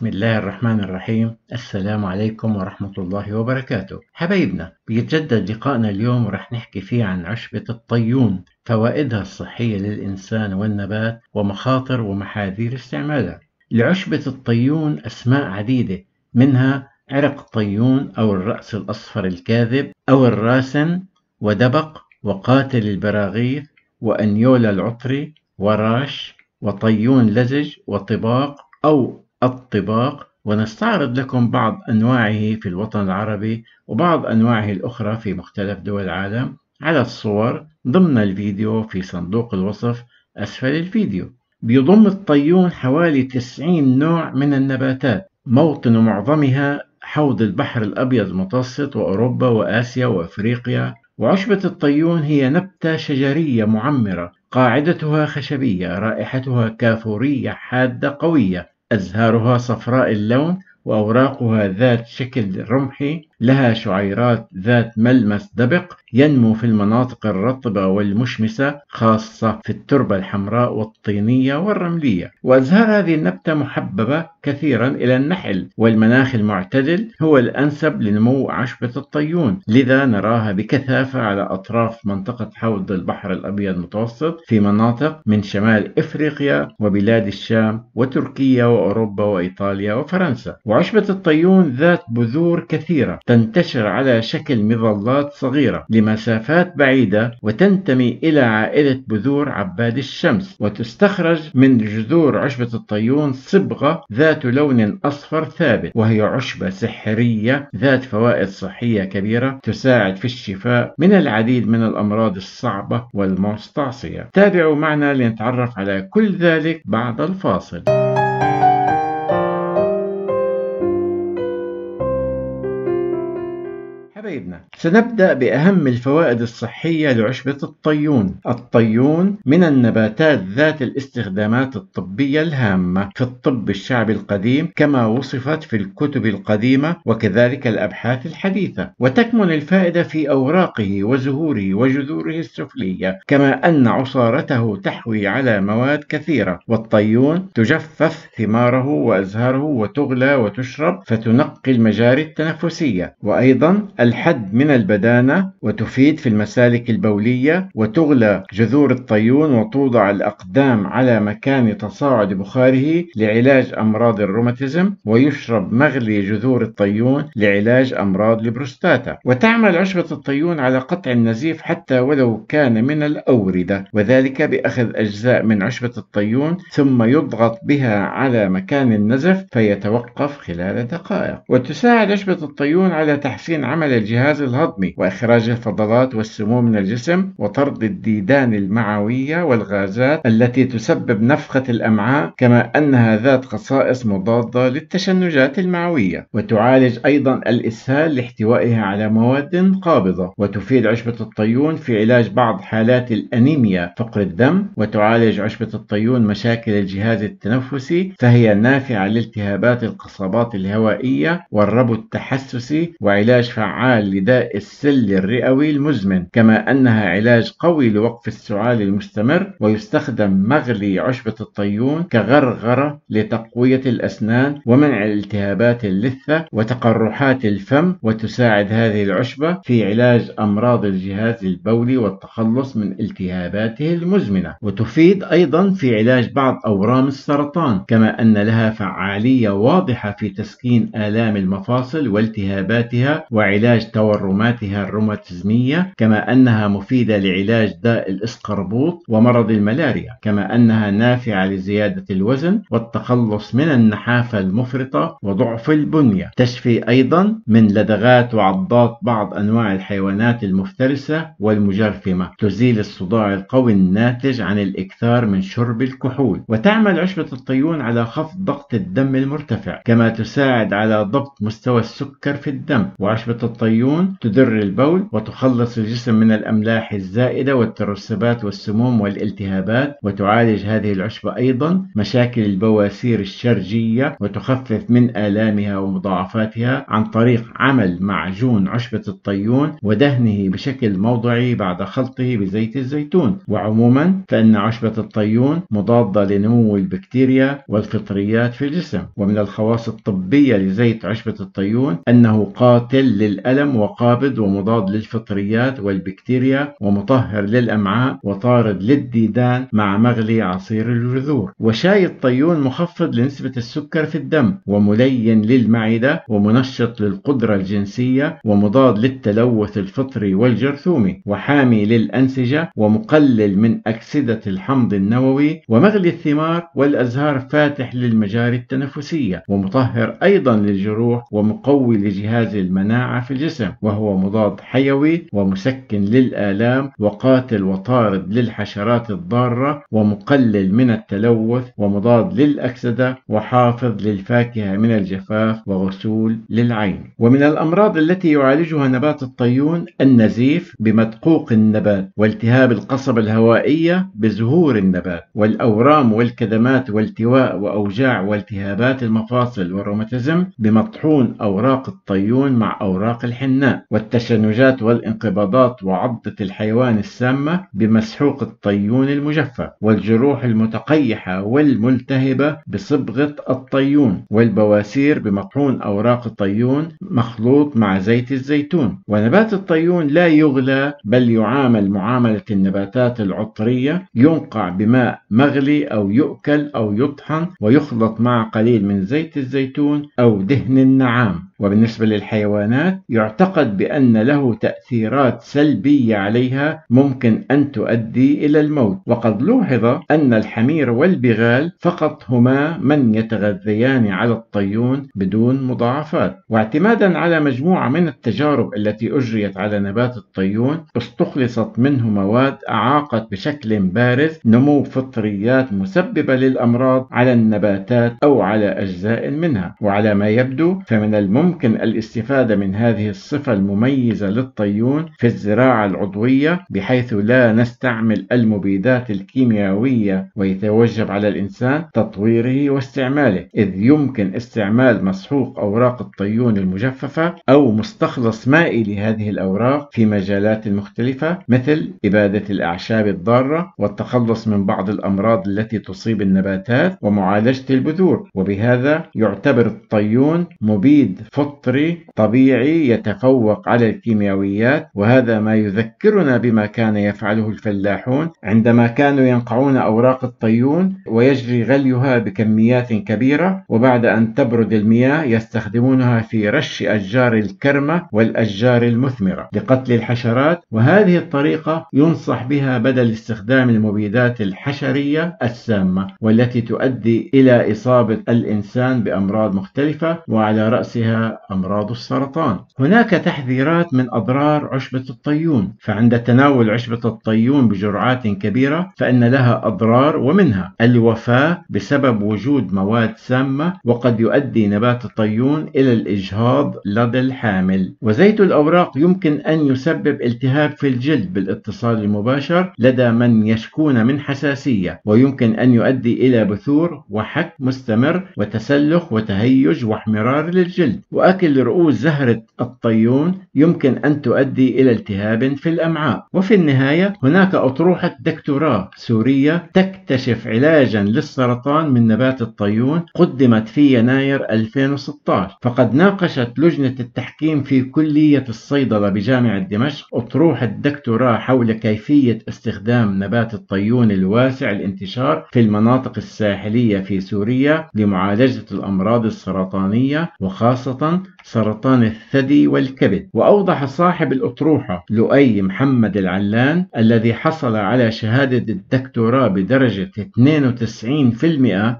بسم الله الرحمن الرحيم السلام عليكم ورحمة الله وبركاته حبايبنا بيتجدد لقائنا اليوم ورح نحكي فيه عن عشبة الطيون فوائدها الصحية للإنسان والنبات ومخاطر ومحاذير استعمالها لعشبة الطيون أسماء عديدة منها عرق الطيون أو الرأس الأصفر الكاذب أو الراسن ودبق وقاتل البراغيث وأنيولا العطري وراش وطيون لزج وطباق أو الطباق ونستعرض لكم بعض أنواعه في الوطن العربي وبعض أنواعه الأخرى في مختلف دول العالم على الصور ضمن الفيديو في صندوق الوصف أسفل الفيديو بيضم الطيون حوالي 90 نوع من النباتات موطن معظمها حوض البحر الأبيض المتوسط وأوروبا وآسيا وأفريقيا وعشبة الطيون هي نبتة شجرية معمرة قاعدتها خشبية رائحتها كافورية حادة قوية أزهارها صفراء اللون وأوراقها ذات شكل رمحي لها شعيرات ذات ملمس دبق ينمو في المناطق الرطبة والمشمسة خاصة في التربة الحمراء والطينية والرملية وأزهار هذه النبتة محببة كثيرا إلى النحل والمناخ المعتدل هو الأنسب لنمو عشبة الطيون لذا نراها بكثافة على أطراف منطقة حوض البحر الأبيض المتوسط في مناطق من شمال إفريقيا وبلاد الشام وتركيا وأوروبا وإيطاليا وفرنسا وعشبة الطيون ذات بذور كثيرة تنتشر على شكل مظلات صغيرة لمسافات بعيدة وتنتمي إلى عائلة بذور عباد الشمس وتستخرج من جذور عشبة الطيون صبغة ذات لون أصفر ثابت وهي عشبة سحرية ذات فوائد صحية كبيرة تساعد في الشفاء من العديد من الأمراض الصعبة والمستعصية تابعوا معنا لنتعرف على كل ذلك بعد الفاصل حبايبنا سنبدأ بأهم الفوائد الصحية لعشبة الطيون الطيون من النباتات ذات الاستخدامات الطبية الهامة في الطب الشعبي القديم كما وصفت في الكتب القديمة وكذلك الأبحاث الحديثة وتكمن الفائدة في أوراقه وزهوره وجذوره السفلية كما أن عصارته تحوي على مواد كثيرة والطيون تجفف ثماره وأزهاره وتغلى وتشرب فتنقي المجاري التنفسية وأيضا الح حد من البدانة وتفيد في المسالك البولية وتغلى جذور الطيون وتوضع الأقدام على مكان تصاعد بخاره لعلاج أمراض الروماتيزم ويشرب مغلي جذور الطيون لعلاج أمراض البروستاتا وتعمل عشبة الطيون على قطع النزيف حتى ولو كان من الأوردة وذلك بأخذ أجزاء من عشبة الطيون ثم يضغط بها على مكان النزف فيتوقف خلال دقائق وتساعد عشبة الطيون على تحسين عمل الجهاز الهضمي وإخراج الفضلات والسموم من الجسم وطرد الديدان المعوية والغازات التي تسبب نفخة الأمعاء كما أنها ذات خصائص مضادة للتشنجات المعوية وتعالج أيضا الإسهال لاحتوائها على مواد قابضة وتفيد عشبة الطيون في علاج بعض حالات الأنيميا فقر الدم وتعالج عشبة الطيون مشاكل الجهاز التنفسي فهي نافعة لالتهابات القصبات الهوائية والربو التحسسي وعلاج فعال لإزالة لداء السل الرئوي المزمن كما أنها علاج قوي لوقف السعال المستمر ويستخدم مغلي عشبة الطيون كغرغرة لتقوية الأسنان ومنع التهابات اللثة وتقرحات الفم وتساعد هذه العشبة في علاج أمراض الجهاز البولي والتخلص من التهاباته المزمنة وتفيد أيضا في علاج بعض أورام السرطان كما أن لها فعالية واضحة في تسكين آلام المفاصل والتهاباتها وعلاج تورماتها الروماتيزمية كما أنها مفيدة لعلاج داء الإسقربوط ومرض الملاريا كما أنها نافعة لزيادة الوزن والتخلص من النحافة المفرطة وضعف البنية تشفي أيضا من لدغات وعضات بعض أنواع الحيوانات المفترسة والمجرثمة تزيل الصداع القوي الناتج عن الإكثار من شرب الكحول وتعمل عشبة الطيون على خفض ضغط الدم المرتفع كما تساعد على ضبط مستوى السكر في الدم وعشبة الطيون العيون تدر البول وتخلص الجسم من الأملاح الزائدة والترسبات والسموم والالتهابات وتعالج هذه العشبة أيضا مشاكل البواسير الشرجية وتخفف من آلامها ومضاعفاتها عن طريق عمل معجون عشبة الطيون ودهنه بشكل موضعي بعد خلطه بزيت الزيتون وعموما فإن عشبة الطيون مضادة لنمو البكتيريا والفطريات في الجسم ومن الخواص الطبية لزيت عشبة الطيون أنه قاتل للألم العالم وقابض ومضاد للفطريات والبكتيريا ومطهر للأمعاء وطارد للديدان مع مغلي عصير الجذور وشاي الطيون مخفض لنسبة السكر في الدم وملين للمعدة ومنشط للقدرة الجنسية ومضاد للتلوث الفطري والجرثومي وحامي للأنسجة ومقلل من أكسدة الحمض النووي ومغلي الثمار والأزهار فاتح للمجاري التنفسية ومطهر أيضا للجروح ومقوي لجهاز المناعة في الجسم الجسم وهو مضاد حيوي ومسكن للآلام وقاتل وطارد للحشرات الضارة ومقلل من التلوث ومضاد للأكسدة وحافظ للفاكهة من الجفاف وغسول للعين ومن الأمراض التي يعالجها نبات الطيون النزيف بمدقوق النبات والتهاب القصبة الهوائية بزهور النبات والأورام والكدمات والتواء وأوجاع والتهابات المفاصل والروماتيزم بمطحون أوراق الطيون مع أوراق الحيوان الحناء والتشنجات والانقباضات وعضة الحيوان السامة بمسحوق الطيون المجفف والجروح المتقيحة والملتهبة بصبغة الطيون والبواسير بمطحون أوراق الطيون مخلوط مع زيت الزيتون ونبات الطيون لا يغلى بل يعامل معاملة النباتات العطرية ينقع بماء مغلي أو يؤكل أو يطحن ويخلط مع قليل من زيت الزيتون أو دهن النعام وبالنسبة للحيوانات يعتقد بأن له تأثيرات سلبية عليها ممكن أن تؤدي إلى الموت وقد لوحظ أن الحمير والبغال فقط هما من يتغذيان على الطيون بدون مضاعفات واعتمادا على مجموعة من التجارب التي أجريت على نبات الطيون استخلصت منه مواد أعاقت بشكل بارز نمو فطريات مسببة للأمراض على النباتات أو على أجزاء منها وعلى ما يبدو فمن الممكن يمكن الاستفادة من هذه الصفة المميزة للطيون في الزراعة العضوية بحيث لا نستعمل المبيدات الكيميائية ويتوجب على الإنسان تطويره واستعماله إذ يمكن استعمال مسحوق أوراق الطيون المجففة أو مستخلص مائي لهذه الأوراق في مجالات مختلفة مثل إبادة الأعشاب الضارة والتخلص من بعض الأمراض التي تصيب النباتات ومعالجة البذور وبهذا يعتبر الطيون مبيد فطري طبيعي يتفوق على الكيميائيات وهذا ما يذكرنا بما كان يفعله الفلاحون عندما كانوا ينقعون أوراق الطيون ويجري غليها بكميات كبيرة وبعد أن تبرد المياه يستخدمونها في رش أشجار الكرمة والأشجار المثمرة لقتل الحشرات وهذه الطريقة ينصح بها بدل استخدام المبيدات الحشرية السامة والتي تؤدي إلى إصابة الإنسان بأمراض مختلفة وعلى رأسها أمراض السرطان هناك تحذيرات من أضرار عشبة الطيون فعند تناول عشبة الطيون بجرعات كبيرة فإن لها أضرار ومنها الوفاة بسبب وجود مواد سامة وقد يؤدي نبات الطيون إلى الإجهاض لدى الحامل وزيت الأوراق يمكن أن يسبب التهاب في الجلد بالاتصال المباشر لدى من يشكون من حساسية ويمكن أن يؤدي إلى بثور وحك مستمر وتسلخ وتهيج واحمرار للجلد وأكل رؤوس زهرة الطيون يمكن أن تؤدي إلى التهاب في الأمعاء وفي النهاية هناك أطروحة دكتوراه سورية تكتشف علاجا للسرطان من نبات الطيون قدمت في يناير 2016 فقد ناقشت لجنة التحكيم في كلية الصيدلة بجامعة دمشق أطروحة دكتوراه حول كيفية استخدام نبات الطيون الواسع الانتشار في المناطق الساحلية في سوريا لمعالجة الأمراض السرطانية وخاصة سرطان سرطان الثدي والكبد وأوضح صاحب الأطروحة لؤي محمد العلان الذي حصل على شهادة الدكتوراه بدرجة 92%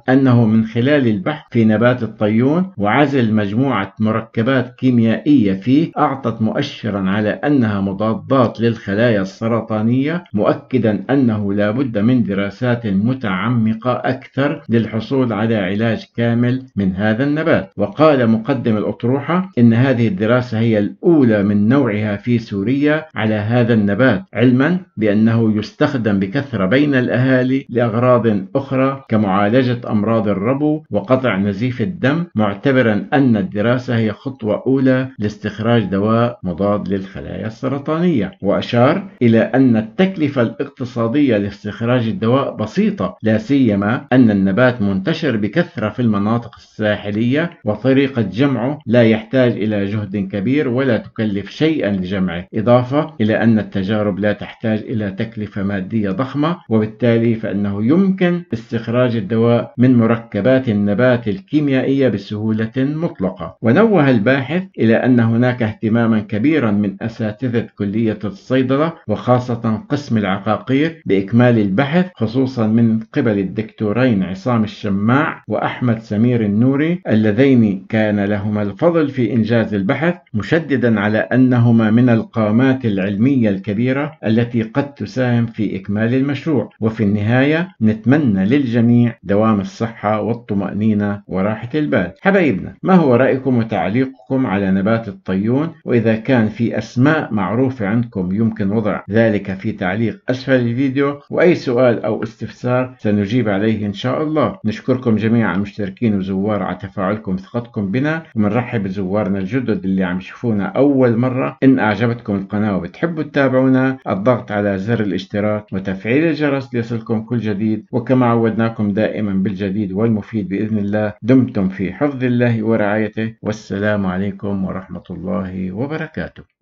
أنه من خلال البحث في نبات الطيون وعزل مجموعة مركبات كيميائية فيه أعطت مؤشرا على أنها مضادات للخلايا السرطانية مؤكدا أنه لا بد من دراسات متعمقة أكثر للحصول على علاج كامل من هذا النبات وقال مقدم الأطروحة الأطروحة إن هذه الدراسة هي الأولى من نوعها في سوريا على هذا النبات علما بأنه يستخدم بكثرة بين الأهالي لأغراض أخرى كمعالجة أمراض الربو وقطع نزيف الدم معتبرا أن الدراسة هي خطوة أولى لاستخراج دواء مضاد للخلايا السرطانية وأشار إلى أن التكلفة الاقتصادية لاستخراج الدواء بسيطة لا سيما أن النبات منتشر بكثرة في المناطق الساحلية وطريقة جمعه لا يحتاج إلى جهد كبير ولا تكلف شيئا لجمعه إضافة إلى أن التجارب لا تحتاج إلى تكلفة مادية ضخمة وبالتالي فإنه يمكن استخراج الدواء من مركبات النبات الكيميائية بسهولة مطلقة ونوه الباحث إلى أن هناك اهتماما كبيرا من أساتذة كلية الصيدلة وخاصة قسم العقاقير بإكمال البحث خصوصا من قبل الدكتورين عصام الشماع وأحمد سمير النوري اللذين كان لهما الفضل في إنجاز البحث مشددا على أنهما من القامات العلمية الكبيرة التي قد تساهم في إكمال المشروع وفي النهاية نتمنى للجميع دوام الصحة والطمأنينة وراحة البال حبايبنا ما هو رأيكم وتعليقكم على نبات الطيون وإذا كان في أسماء معروفة عندكم يمكن وضع ذلك في تعليق أسفل الفيديو وأي سؤال أو استفسار سنجيب عليه إن شاء الله نشكركم جميعا مشتركين وزوار على تفاعلكم وثقتكم بنا ومن نرحب بزوارنا الجدد اللي عم يشوفونا أول مرة إن أعجبتكم القناة وبتحبوا تتابعونا الضغط على زر الاشتراك وتفعيل الجرس ليصلكم كل جديد وكما عودناكم دائما بالجديد والمفيد بإذن الله دمتم في حفظ الله ورعايته والسلام عليكم ورحمة الله وبركاته